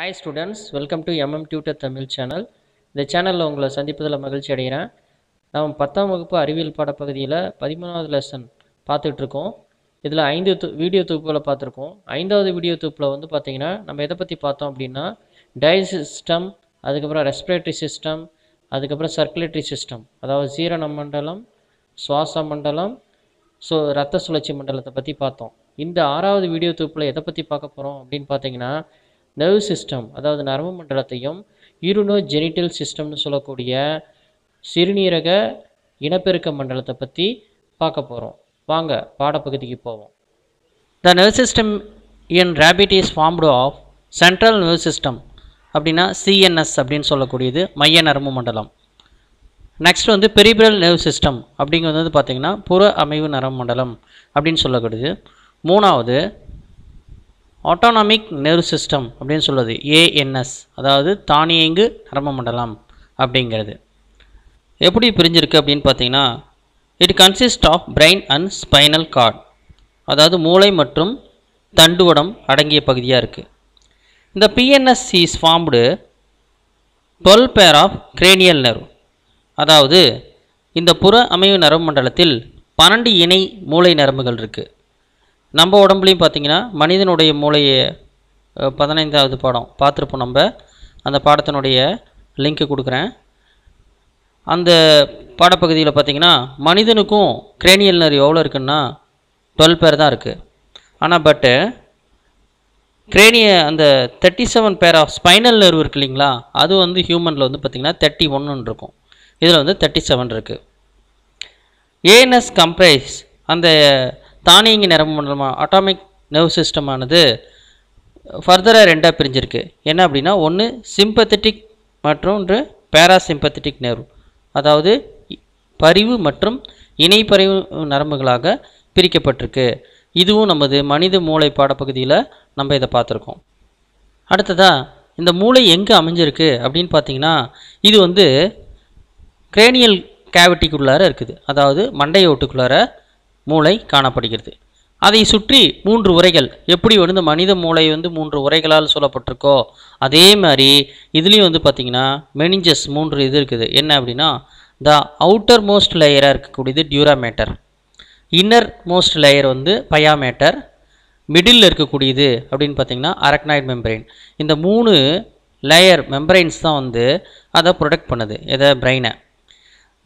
hi students welcome to MM tutor Tamil channel இந்த சேனலில் உங்களை சந்திப்பதில் மகிழ்ச்சி அடைகிறேன் நாம் பத்தாம் வகுப்பு அறிவியல் பாடப்பகுதியில் பதிமூணாவது லெசன் பார்த்துட்ருக்கோம் இதில் ஐந்து வீடியோ தொகுப்புகளை பார்த்துருக்கோம் ஐந்தாவது வீடியோ தொகுப்பில் வந்து பார்த்திங்கன்னா நம்ம எதை பற்றி பார்த்தோம் அப்படின்னா டயல் சிஸ்டம் அதுக்கப்புறம் ரெஸ்பிரேட்டரி சிஸ்டம் அதுக்கப்புறம் சர்க்குலேட்டரி சிஸ்டம் அதாவது சீரண மண்டலம் சுவாச மண்டலம் ஸோ ரத்த சுழற்சி மண்டலத்தை பற்றி பார்த்தோம் இந்த ஆறாவது வீடியோ தொகுப்பில் எதை பற்றி பார்க்க போகிறோம் அப்படின்னு பார்த்தீங்கன்னா நர்வ் சிஸ்டம் அதாவது நரம்பு மண்டலத்தையும் யூரினோ ஜெனிட்டல் சிஸ்டம்னு சொல்லக்கூடிய சிறுநீரக இனப்பெருக்க மண்டலத்தை பற்றி பார்க்க போகிறோம் வாங்க பாடப்பகுதிக்கு போவோம் the nerve system in rabbit is formed of central nerve system அப்படின்னா சிஎன்எஸ் அப்படின்னு சொல்லக்கூடியது மைய நரம்பு மண்டலம் நெக்ஸ்ட் வந்து பெரிபிரல் நர்வ் சிஸ்டம் அப்படிங்கிறது வந்து பார்த்திங்கன்னா புற அமைவு நரம்பு மண்டலம் அப்படின்னு சொல்லக்கூடியது மூணாவது ஆட்டோனாமிக் நெர்வ் சிஸ்டம் அப்படின்னு சொல்லுது ஏஎன்எஸ் அதாவது தானியங்கு நரம்ப மண்டலம் அப்படிங்கிறது எப்படி பிரிஞ்சிருக்கு அப்படின்னு பார்த்தீங்கன்னா it consist of brain and spinal cord அதாவது மூளை மற்றும் தண்டுவடம் அடங்கிய பகுதியாக இருக்குது இந்த PNS is formed twelve pair of cranial nerve அதாவது இந்த புற அமைவு நரம்பு மண்டலத்தில் பன்னெண்டு இணை மூளை நரம்புகள் இருக்குது நம்ம உடம்புலையும் பார்த்திங்கன்னா மனிதனுடைய மூளையை பதினைந்தாவது பாடம் பார்த்துருப்போம் நம்ம அந்த பாடத்தினுடைய லிங்க்கு கொடுக்குறேன் அந்த பாடப்பகுதியில் பார்த்திங்கன்னா மனிதனுக்கும் கிரேனியல் நர் எவ்வளோ இருக்குன்னா டுவெல் பேர் தான் இருக்குது ஆனால் பட்டு கிரேனிய அந்த thirty seven pair of spinal nerve இருக்கு இல்லைங்களா அது வந்து ஹியூமனில் வந்து பார்த்திங்கன்னா தேர்ட்டி ஒன்றுன்னு இருக்கும் இதில் வந்து தேர்ட்டி செவன் இருக்குது ஏஎன்எஸ் கம்ப்ரைஸ் அந்த தானியங்கி நரம்பு மண்டலமாக அட்டாமிக் நர்வ் சிஸ்டமானது ஃபர்தராக ரெண்டாக பிரிஞ்சிருக்கு என்ன அப்படின்னா ஒன்று சிம்பத்தட்டிக் மற்றும் ஒன்று பேராசிம்பத்தட்டிக் நர்வ் அதாவது பரிவு மற்றும் இணைப்பறிவு நரம்புகளாக பிரிக்கப்பட்டிருக்கு இதுவும் நமது மனித மூளை பாடப்பகுதியில் நம்ம இதை பார்த்துருக்கோம் அடுத்ததாக இந்த மூளை எங்கே அமைஞ்சிருக்கு அப்படின்னு பார்த்தீங்கன்னா இது வந்து கிரேனியல் கேவிட்டிக்குள்ளார இருக்குது அதாவது மண்டையோட்டுக்குள்ளார ஓட்டுக்குள்ளார மூளை காணப்படுகிறது அதை சுற்றி மூன்று உரைகள் எப்படி வந்து மனித மூளை வந்து மூன்று உரைகளால் சொல்லப்பட்டிருக்கோ அதே மாதிரி இதுலேயும் வந்து பார்த்திங்கன்னா மெனிஞ்சஸ் மூன்று இது இருக்குது என்ன அப்படின்னா த அவுட்டர் மோஸ்ட் லேயராக இருக்கக்கூடியது டியூராமேட்டர் இன்னர் மோஸ்ட் லேயர் வந்து பயாமேட்டர் மிடில் இருக்கக்கூடியது அப்படின்னு பார்த்திங்கன்னா அரக்னாய்ட் மெம்பரைன் இந்த மூணு லேயர் மெம்பரைன்ஸ் தான் வந்து அதை ப்ரொடெக்ட் பண்ணுது எதை பிரெயினை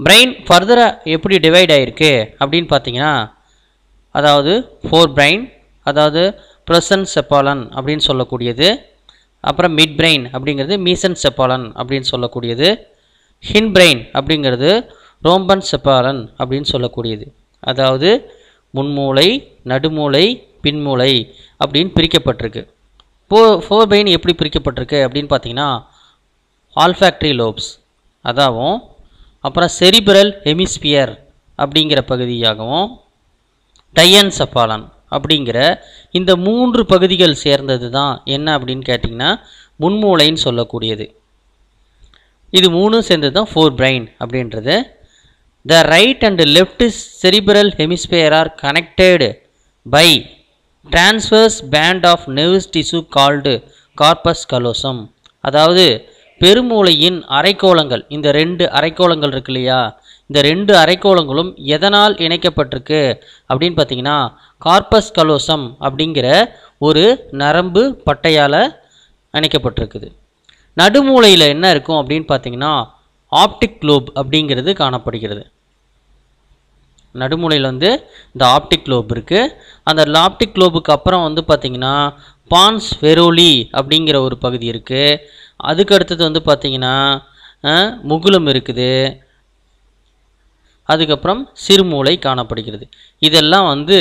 பிரெயின் ஃபர்தராக எப்படி டிவைட் ஆகிருக்கு அப்படின்னு பார்த்தீங்கன்னா அதாவது ஃபோர் பிரெயின் அதாவது ப்ரெசன்ட் செப்பாலன் அப்படின்னு சொல்லக்கூடியது அப்புறம் மிட் பிரெயின் அப்படிங்கிறது மீசன் செப்பாலன் அப்படின்னு சொல்லக்கூடியது ஹின் பிரெயின் அப்படிங்கிறது ரோம்பன் செப்பாலன் அப்படின்னு சொல்லக்கூடியது அதாவது முன்மூளை நடுமூளை பின்மூளை அப்படின்னு பிரிக்கப்பட்டிருக்கு போ ஃபோர் பிரெயின் எப்படி பிரிக்கப்பட்டிருக்கு அப்படின்னு பார்த்தீங்கன்னா ஆல்ஃபேக்ட்ரி லோப்ஸ் அதாவும் அப்புறம் செரிபிரல் ஹெமிஸ்பியர் அப்படிங்கிற பகுதியாகவும் டயன்சப்பாலன் அப்படிங்கிற இந்த மூன்று பகுதிகள் சேர்ந்தது தான் என்ன அப்படின்னு கேட்டிங்கன்னா முன்மூளைன்னு சொல்லக்கூடியது இது மூணும் சேர்ந்தது தான் ஃபோர் பிரெயின் அப்படின்றது the right and left cerebral hemisphere are connected by transverse band of nerves tissue called corpus callosum அதாவது பெருமூளையின் அரைக்கோளங்கள் இந்த ரெண்டு அரைக்கோளங்கள் இருக்கு இல்லையா இந்த ரெண்டு அரைக்கோளங்களும் எதனால் இணைக்கப்பட்டிருக்கு அப்படின்னு பார்த்தீங்கன்னா கார்பஸ் கலோசம் அப்படிங்கிற ஒரு நரம்பு பட்டையால் இணைக்கப்பட்டிருக்குது நடுமூளையில் என்ன இருக்கும் அப்படின்னு பார்த்தீங்கன்னா ஆப்டிக் குளோப் அப்படிங்கிறது காணப்படுகிறது நடுமூலையில் வந்து இந்த ஆப்டிக் குளோப் இருக்குது அந்த ஆப்டிக் குளோபுக்கு அப்புறம் வந்து பார்த்திங்கன்னா பான்ஸ் வெரோலி அப்படிங்கிற ஒரு பகுதி இருக்குது அதுக்கு அடுத்தது வந்து பார்த்திங்கன்னா முகுலம் இருக்குது அதுக்கப்புறம் சிறுமூளை காணப்படுகிறது இதெல்லாம் வந்து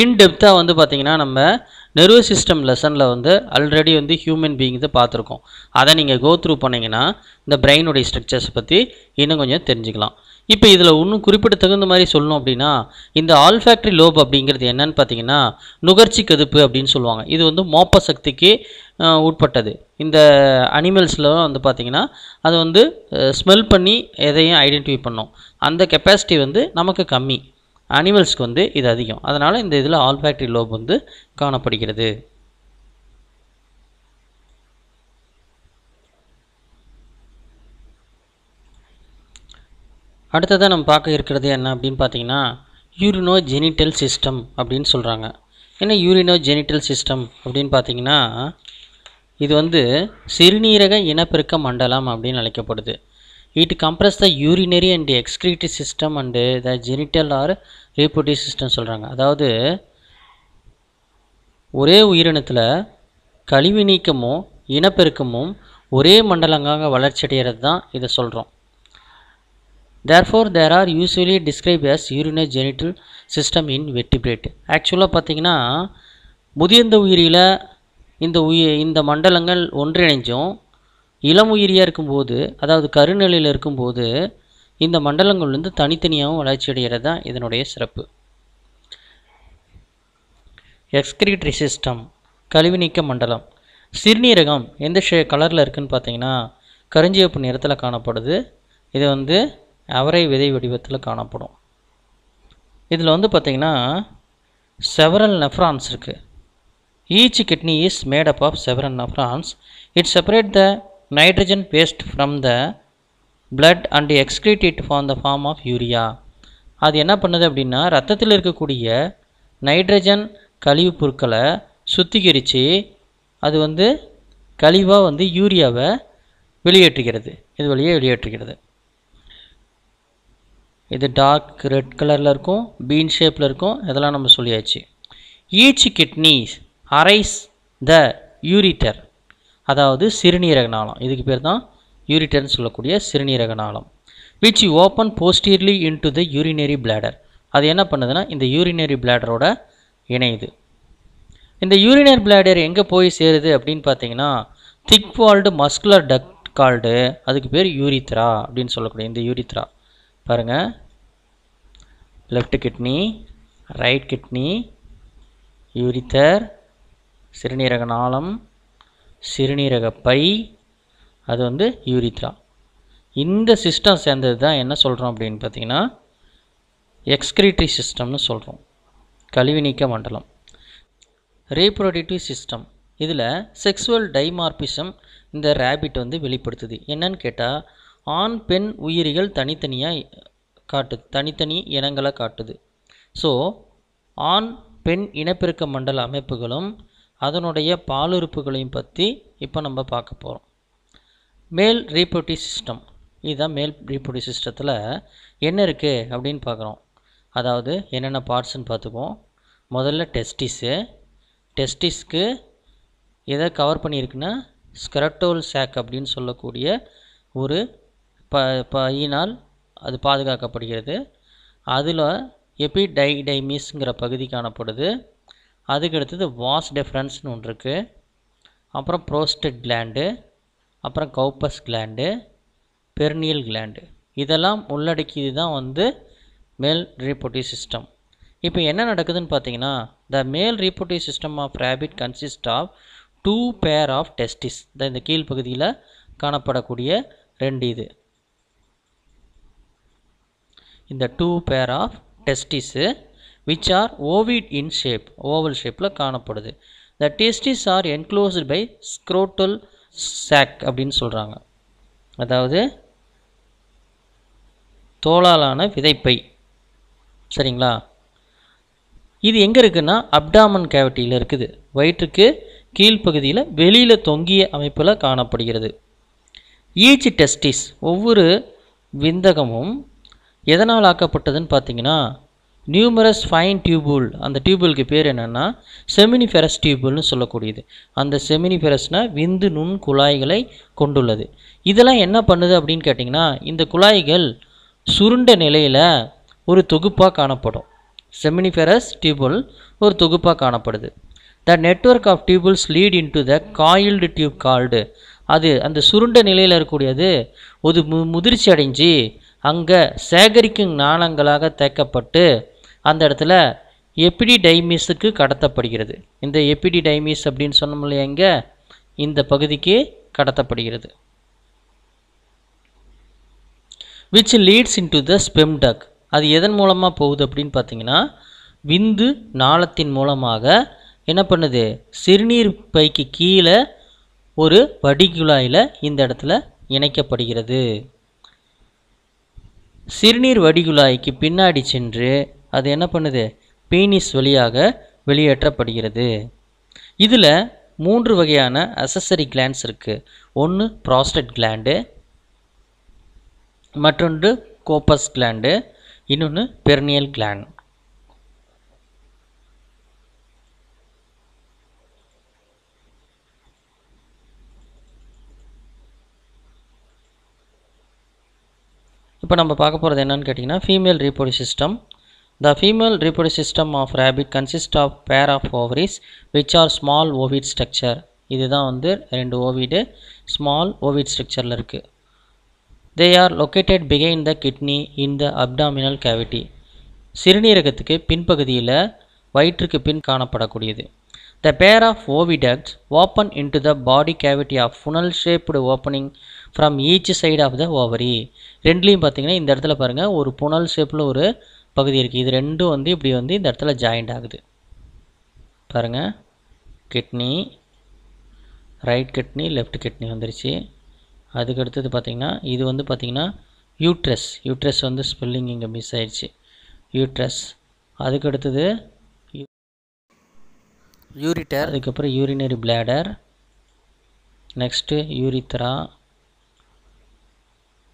இன்டெப்த்தாக வந்து பார்த்திங்கன்னா நம்ம நெர்வஸ் சிஸ்டம் லெசனில் வந்து ஆல்ரெடி வந்து ஹியூமன் பீயிங்ஸை பார்த்துருக்கோம் அதை நீங்கள் கோத்ரூ பண்ணிங்கன்னா இந்த பிரெயினுடைய ஸ்ட்ரக்சர்ஸ் பற்றி இன்னும் கொஞ்சம் தெரிஞ்சுக்கலாம் இப்போ இதில் இன்னும் குறிப்பிட்ட தகுந்த மாதிரி சொல்லணும் அப்படின்னா இந்த ஆல்ஃபேக்ட்ரி லோப் அப்படிங்கிறது என்னன்னு பார்த்தீங்கன்னா நுகர்ச்சி கதுப்பு அப்படின்னு சொல்லுவாங்க இது வந்து மோப்ப சக்திக்கு உட்பட்டது இந்த அனிமல்ஸில் வந்து பார்த்திங்கன்னா அது வந்து ஸ்மெல் பண்ணி எதையும் ஐடென்டிஃபை பண்ணும் அந்த கெப்பாசிட்டி வந்து நமக்கு கம்மி அனிமல்ஸ்க்கு வந்து இது அதிகம் அதனால் இந்த இதில் ஆல்ஃபேக்ட்ரி லோப் வந்து காணப்படுகிறது அடுத்ததாக நம்ம பார்க்க இருக்கிறது என்ன அப்படின்னு பார்த்தீங்கன்னா யூரினோ ஜெனிட்டல் சிஸ்டம் அப்படின்னு சொல்கிறாங்க என்ன யூரினோ ஜெனிட்டல் சிஸ்டம் அப்படின்னு பார்த்தீங்கன்னா இது வந்து சிறுநீரக இனப்பெருக்க மண்டலம் அப்படின்னு அழைக்கப்படுது it comprise the urinary and excretory system and the genital or reproductive system சொல்கிறாங்க அதாவது ஒரே உயிரினத்தில் கழிவு நீக்கமும் இனப்பெருக்கமும் ஒரே மண்டலங்காக வளர்ச்சியடைகிறது தான் இதை சொல்கிறோம் therefore they are usually describe as urinary genital system in vertebrate ஆக்சுவலாக பார்த்தீங்கன்னா முதிர்ந்த உயிரியில் இந்த உயிர் இந்த மண்டலங்கள் ஒன்றிணைஞ்சும் இளம் உயிரியாக இருக்கும்போது அதாவது கருநிலையில் இருக்கும்போது இந்த மண்டலங்கள் வந்து தனித்தனியாகவும் வளர்ச்சி அடைகிறது தான் இதனுடைய சிறப்பு எக்ஸ்கிரிட்டரி சிஸ்டம் கழிவுநீக்க மண்டலம் சிறுநீரகம் எந்த ஷே கலரில் இருக்குதுன்னு பார்த்தீங்கன்னா கருஞ்சிவப்பு நிறத்தில் காணப்படுது இது வந்து அவரை விதை வடிவத்தில் காணப்படும் இதில் வந்து பார்த்திங்கன்னா செவரல் நெஃப்ரான்ஸ் இருக்குது each kidney is made up of several nephrons it separate the nitrogen waste from the blood and excrete it for the form of urea அது என்ன பண்ணுது அப்படின்னா ரத்தத்தில் இருக்கக்கூடிய நைட்ரஜன் கழிவு பொருட்களை சுத்திகரித்து அது வந்து கழிவாக வந்து யூரியாவை வெளியேற்றுகிறது இது வழியே வெளியேற்றுகிறது இது டார்க் ரெட் கலரில் இருக்கும் பீன் ஷேப்பில் இருக்கும் இதெல்லாம் நம்ம சொல்லியாச்சு each kidneys arise the ureter அதாவது சிறுநீரக நாளம் இதுக்கு பேர் தான் யூரிட்டர்னு சொல்லக்கூடிய சிறுநீரக நாளம் which open posteriorly into the urinary bladder அது என்ன பண்ணுதுன்னா இந்த யூரினரி பிளாடரோட இணையுது இந்த யூரினரி பிளாடர் எங்கே போய் சேருது அப்படின்னு பார்த்தீங்கன்னா thick walled muscular duct called அதுக்கு பேர் யூரித்ரா அப்படின்னு சொல்லக்கூடிய இந்த யூரித்ரா பாருங்கள் left kidney right kidney ureter சிறுநீரக நாளம் சிறுநீரக பை அது வந்து யூரித்ரா இந்த சிஸ்டம் சேர்ந்தது தான் என்ன சொல்கிறோம் அப்படின்னு பார்த்தீங்கன்னா எக்ஸ்கிரிட்டரி சிஸ்டம்னு சொல்கிறோம் கழிவு நீக்க மண்டலம் ரீப்ரொடக்டிவ் சிஸ்டம் இதில் செக்ஸுவல் டைமார்பிசம் இந்த ரேபிட் வந்து வெளிப்படுத்துது என்னன்னு கேட்டால் ஆண் பெண் உயிரிகள் தனித்தனியாக காட்டுது தனித்தனி இனங்களை காட்டுது ஸோ ஆண் பெண் இனப்பெருக்க மண்டல அமைப்புகளும் அதனுடைய பாலுறுப்புகளையும் பற்றி இப்போ நம்ம பார்க்க போகிறோம் மேல் ரீப்ரோடியூஸ் சிஸ்டம் இதுதான் மேல் ரீப்ரோடியூஸ் சிஸ்டத்தில் என்ன இருக்குது அப்படின்னு பார்க்குறோம் அதாவது என்னென்ன பார்ட்ஸ்னு பார்த்துக்குவோம் முதல்ல டெஸ்டிஸு டெஸ்டிஸ்க்கு எதை கவர் பண்ணியிருக்குன்னா ஸ்கரட்டோல் சேக் அப்படின்னு சொல்லக்கூடிய ஒரு ப பையினால் அது பாதுகாக்கப்படுகிறது அதில் எப்பி டை டைமிஸ்ங்கிற பகுதி காணப்படுது அதுக்கு அடுத்தது வாஸ் டிஃப்ரென்ஸ்னு ஒன்று இருக்குது அப்புறம் ப்ரோஸ்டட் கிளாண்டு அப்புறம் கவுப்பஸ் கிளாண்டு பெர்னியல் கிளாண்டு இதெல்லாம் உள்ளடக்கியது தான் வந்து மேல் ரீபோட்டிவ் சிஸ்டம் இப்போ என்ன நடக்குதுன்னு பார்த்தீங்கன்னா the male reproductive system of rabbit consist of two pair of testis இந்த கீழ்ப்பகுதியில் காணப்படக்கூடிய ரெண்டு இது இந்த two pair of testis which are ovoid in shape oval ஷேப்பில் காணப்படுது the testis are enclosed by scrotal sac அப்படின்னு சொல்கிறாங்க அதாவது தோளாலான விதைப்பை சரிங்களா இது எங்கே இருக்குன்னா அப்டாமன் கேவிட்டியில் இருக்குது வயிற்றுக்கு கீழ்ப்பகுதியில் வெளியில் தொங்கிய அமைப்பில் காணப்படுகிறது ஈச் டெஸ்டிஸ் ஒவ்வொரு விந்தகமும் எதனால் ஆக்கப்பட்டதுன்னு பார்த்தீங்கன்னா நியூமரஸ் ஃபைன் டியூபுல் அந்த டியூபுல்க்கு பேர் என்னென்னா செமினிஃபெரஸ் டியூபுல்னு சொல்லக்கூடியது அந்த செமினிஃபெரஸ்னால் விந்து நுண் குழாய்களை கொண்டுள்ளது இதெல்லாம் என்ன பண்ணுது அப்படின்னு கேட்டிங்கன்னா இந்த குழாய்கள் சுருண்ட நிலையில் ஒரு தொகுப்பாக காணப்படும் செமினிஃபெரஸ் டியூபுல் ஒரு தொகுப்பாக காணப்படுது the network of tubules lead into the coiled tube called அது அந்த சுருண்ட நிலையில் இருக்கக்கூடியது ஒரு மு முதிர்ச்சி அடைஞ்சு அங்கே சேகரிக்கும் நாணங்களாக தேக்கப்பட்டு அந்த இடத்துல எப்பிடிடைமிஸுக்கு கடத்தப்படுகிறது இந்த எப்பிடிடைமிஸ் அப்படின்னு சொன்னோம் இல்லையா இங்கே இந்த பகுதிக்கு கடத்தப்படுகிறது which leads into the sperm duct அது எதன் மூலமாக போகுது அப்படின்னு பார்த்தீங்கன்னா விந்து நாளத்தின் மூலமாக என்ன பண்ணுது சிறுநீர் பைக்கு கீழே ஒரு வடிகுழாயில் இந்த இடத்துல இணைக்கப்படுகிறது சிறுநீர் வடிகுழாய்க்கு பின்னாடி சென்று அது என்ன பண்ணுது பீனிஸ் வழியாக வெளியேற்றப்படுகிறது இதில் மூன்று வகையான அசசரி கிளான்ஸ் இருக்குது ஒன்று ப்ராஸ்டட் கிளாண்டு மற்றொன்று கோப்பஸ் கிளாண்டு இன்னொன்று பெர்னியல் கிளான் இப்போ நம்ம பார்க்க போகிறது என்னென்னு கேட்டிங்கன்னா female system the female reproductive system of rabbit consist of pair of ovaries which are small ovoid structure இதுதான் வந்து ரெண்டு ஓவிடு ஸ்மால் ஓவிட் ஸ்ட்ரக்சரில் இருக்குது தே ஆர் லொக்கேட்டட் பிகைன் the kidney in the abdominal cavity சிறுநீரகத்துக்கு பின்பகுதியில் வயிற்றுக்கு பின் காணப்படக்கூடியது the pair of oviduct open into the body cavity of funnel shaped opening from each side of the ovary ரெண்டுலேயும் பார்த்தீங்கன்னா இந்த இடத்துல பாருங்கள் ஒரு புனல் ஷேப்பில் ஒரு பகுதி இருக்குது இது ரெண்டும் வந்து இப்படி வந்து இந்த இடத்துல ஜாயிண்ட் ஆகுது பாருங்கள் kidney right kidney left kidney வந்துருச்சு அதுக்கடுத்தது பார்த்திங்கன்னா இது வந்து பார்த்திங்கன்னா யூட்ரஸ் யூட்ரஸ் வந்து ஸ்பெல்லிங் இங்கே மிஸ் ஆயிடுச்சு யூட்ரஸ் அதுக்கடுத்தது யூரிட்டர் அதுக்கப்புறம் urinary bladder next urethra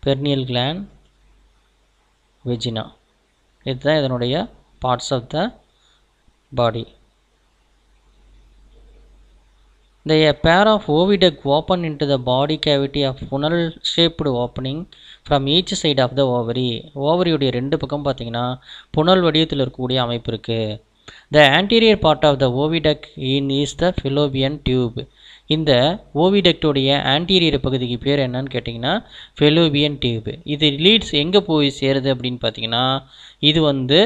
perineal gland vagina இதுதான் இதனுடைய parts of the body the pair of oviduct open into the body cavity of funnel shaped opening from each side of the ovary ஓவரியுடைய ரெண்டு பக்கம் பார்த்தீங்கன்னா புனல் வடிவத்தில் இருக்கக்கூடிய அமைப்பு இருக்குது the anterior part of the oviduct in is the fallopian tube இந்த ஓவிடெக்டோடைய ஆன்டீரியர் பகுதிக்கு பேர் என்னன்னு கேட்டிங்கன்னா ஃபெலோபியன் டியூப் இது லீட்ஸ் எங்கே போய் சேருது அப்படின்னு பார்த்தீங்கன்னா இது வந்து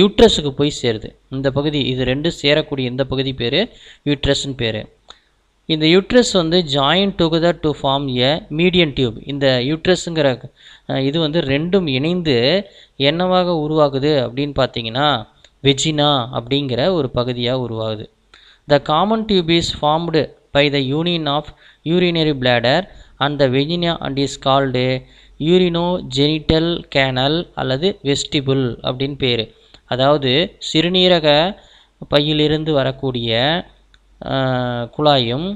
யூட்ரஸுக்கு போய் சேருது இந்த பகுதி இது ரெண்டும் சேரக்கூடிய இந்த பகுதி பேர் யூட்ரஸ்ன்னு பேர் இந்த யூட்ரஸ் வந்து join together to form a median tube இந்த யூட்ரஸுங்கிற இது வந்து ரெண்டும் இணைந்து என்னவாக உருவாகுது அப்படின்னு பார்த்தீங்கன்னா வெஜினா அப்படிங்கிற ஒரு பகுதியாக உருவாகுது the common tube is formed by the union of urinary bladder and the vagina and is called urinogenital canal அல்லது வெஸ்டிபிள் அப்படின்னு பேர் அதாவது சிறுநீரக பையிலிருந்து வரக்கூடிய குழாயும்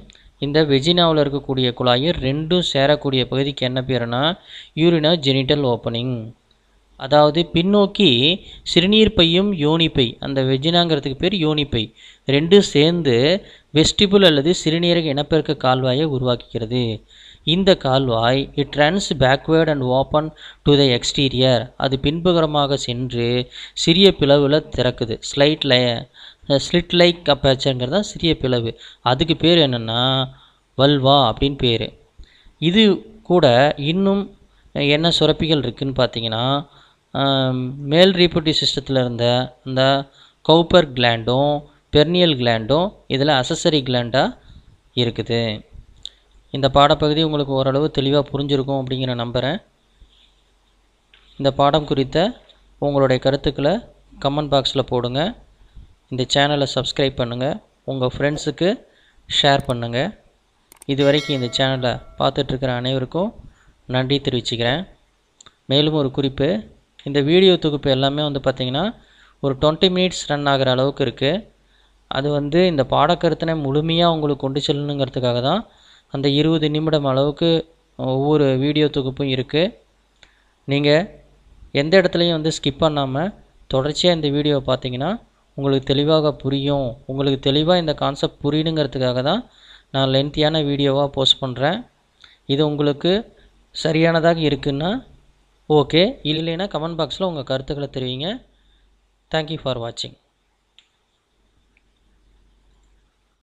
இந்த வெஜினாவில் இருக்கக்கூடிய குழாயும் ரெண்டும் சேரக்கூடிய பகுதிக்கு என்ன பேருனா யூரினோ ஜெனிட்டல் ஓப்பனிங் அதாவது பின்னோக்கி சிறுநீர் பையும் யோனிப்பை அந்த வெஜினாங்கிறதுக்கு பேர் யோனிப்பை ரெண்டும் சேர்ந்து வெஸ்டிபுல் அல்லது சிறுநீரக இனப்பெருக்க கால்வாயை உருவாக்குகிறது இந்த கால்வாய் it runs backward and open to the exterior அது பின்புகரமாக சென்று சிறிய பிளவில் திறக்குது ஸ்லைட் லை ஸ்லிட் லைக் அப்பேச்சருங்கிறது தான் சிறிய பிளவு அதுக்கு பேர் என்னென்னா வல்வா அப்படின்னு பேர் இது கூட இன்னும் என்ன சுரப்பிகள் இருக்குதுன்னு பார்த்தீங்கன்னா மேல் ரீப்ரொடியூ சிஸ்டத்தில் இருந்த அந்த கௌப்பர் கிளாண்டும் பெர்னியல் கிளாண்டும் இதில் அசசரி கிளாண்டாக இருக்குது இந்த பாடப்பகுதி உங்களுக்கு ஓரளவு தெளிவாக புரிஞ்சிருக்கும் அப்படிங்கிற நம்புகிறேன் இந்த பாடம் குறித்த உங்களுடைய கருத்துக்களை கமெண்ட் பாக்ஸில் போடுங்க இந்த சேனலை சப்ஸ்கிரைப் பண்ணுங்கள் உங்கள் ஃப்ரெண்ட்ஸுக்கு ஷேர் பண்ணுங்கள் இது வரைக்கும் இந்த சேனலை பார்த்துட்ருக்கிற அனைவருக்கும் நன்றி தெரிவிச்சுக்கிறேன் மேலும் ஒரு குறிப்பு இந்த வீடியோ தொகுப்பு எல்லாமே வந்து பார்த்திங்கன்னா ஒரு டுவெண்ட்டி மினிட்ஸ் ரன் ஆகிற அளவுக்கு இருக்குது அது வந்து இந்த பாடக்கருத்தனை முழுமையாக உங்களுக்கு கொண்டு செல்லணுங்கிறதுக்காக தான் அந்த இருபது நிமிடம் அளவுக்கு ஒவ்வொரு வீடியோ தொகுப்பும் இருக்குது நீங்கள் எந்த இடத்துலையும் வந்து ஸ்கிப் பண்ணாமல் தொடர்ச்சியாக இந்த வீடியோவை பார்த்தீங்கன்னா உங்களுக்கு தெளிவாக புரியும் உங்களுக்கு தெளிவாக இந்த கான்செப்ட் புரியணுங்கிறதுக்காக தான் நான் லென்த்தியான வீடியோவாக போஸ்ட் பண்ணுறேன் இது உங்களுக்கு சரியானதாக இருக்குன்னா ஓகே இல்லைன்னா கமெண்ட் பாக்ஸில் உங்கள் கருத்துக்களை தெரிவிங்க தேங்க்யூ ஃபார் வாட்சிங்